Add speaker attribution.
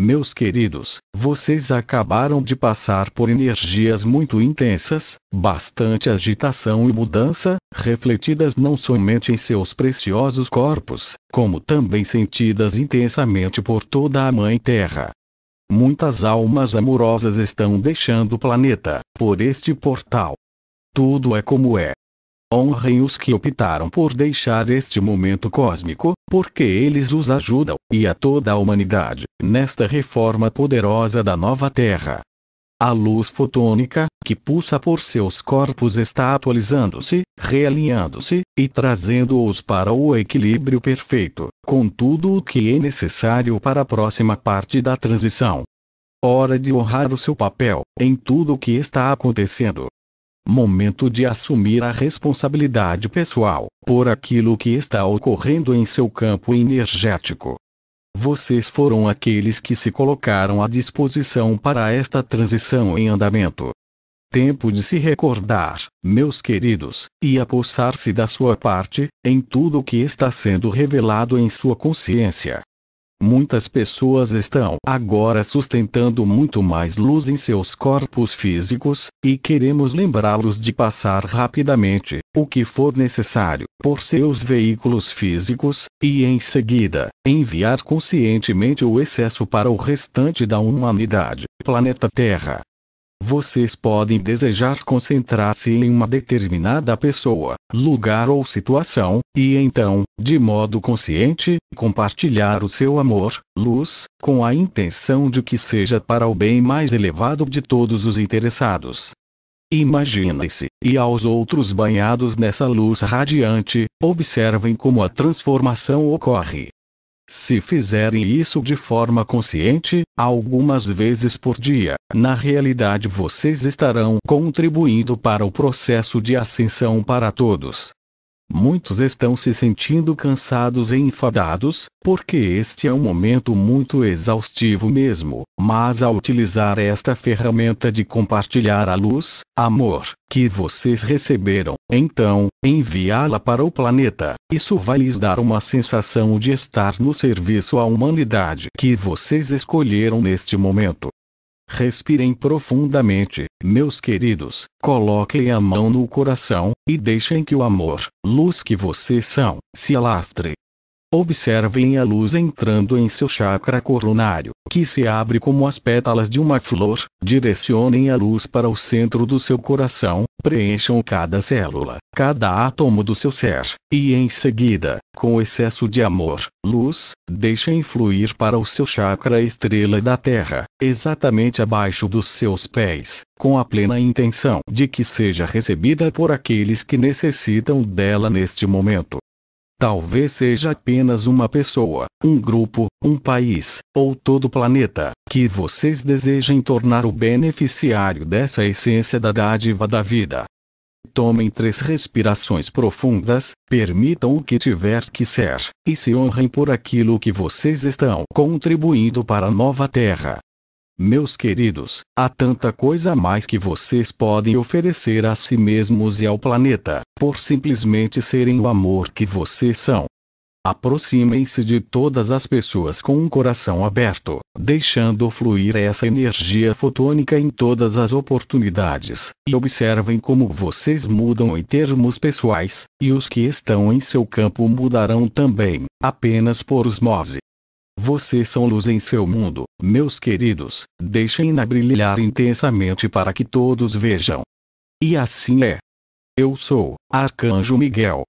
Speaker 1: Meus queridos, vocês acabaram de passar por energias muito intensas, bastante agitação e mudança, refletidas não somente em seus preciosos corpos, como também sentidas intensamente por toda a Mãe Terra. Muitas almas amorosas estão deixando o planeta por este portal. Tudo é como é, Honrem os que optaram por deixar este momento cósmico, porque eles os ajudam, e a toda a humanidade, nesta reforma poderosa da nova Terra. A luz fotônica, que pulsa por seus corpos, está atualizando-se, realinhando-se, e trazendo-os para o equilíbrio perfeito, com tudo o que é necessário para a próxima parte da transição. Hora de honrar o seu papel, em tudo o que está acontecendo, momento de assumir a responsabilidade pessoal por aquilo que está ocorrendo em seu campo energético. Vocês foram aqueles que se colocaram à disposição para esta transição em andamento. Tempo de se recordar, meus queridos, e apossar-se da sua parte, em tudo o que está sendo revelado em sua consciência. Muitas pessoas estão agora sustentando muito mais luz em seus corpos físicos, e queremos lembrá-los de passar rapidamente o que for necessário por seus veículos físicos, e em seguida, enviar conscientemente o excesso para o restante da humanidade, planeta Terra. Vocês podem desejar concentrar-se em uma determinada pessoa, lugar ou situação, e então, de modo consciente, compartilhar o seu amor, luz, com a intenção de que seja para o bem mais elevado de todos os interessados. Imaginem-se, e aos outros banhados nessa luz radiante, observem como a transformação ocorre. Se fizerem isso de forma consciente, algumas vezes por dia, na realidade vocês estarão contribuindo para o processo de ascensão para todos. Muitos estão se sentindo cansados e enfadados, porque este é um momento muito exaustivo mesmo, mas ao utilizar esta ferramenta de compartilhar a luz, amor, que vocês receberam, então, enviá-la para o planeta, isso vai lhes dar uma sensação de estar no serviço à humanidade que vocês escolheram neste momento. Respirem profundamente, meus queridos, coloquem a mão no coração, e deixem que o amor, luz que vocês são, se alastre. Observem a luz entrando em seu chakra coronário, que se abre como as pétalas de uma flor, direcionem a luz para o centro do seu coração, preencham cada célula, cada átomo do seu ser, e em seguida, com excesso de amor, luz, deixem fluir para o seu chakra estrela da Terra, exatamente abaixo dos seus pés, com a plena intenção de que seja recebida por aqueles que necessitam dela neste momento. Talvez seja apenas uma pessoa, um grupo, um país, ou todo o planeta, que vocês desejem tornar o beneficiário dessa essência da dádiva da vida. Tomem três respirações profundas, permitam o que tiver que ser, e se honrem por aquilo que vocês estão contribuindo para a nova Terra. Meus queridos, há tanta coisa a mais que vocês podem oferecer a si mesmos e ao planeta, por simplesmente serem o amor que vocês são. Aproximem-se de todas as pessoas com um coração aberto, deixando fluir essa energia fotônica em todas as oportunidades, e observem como vocês mudam em termos pessoais, e os que estão em seu campo mudarão também, apenas por osmose. Vocês são luz em seu mundo, meus queridos, deixem-na brilhar intensamente para que todos vejam. E assim é. Eu sou, Arcanjo Miguel,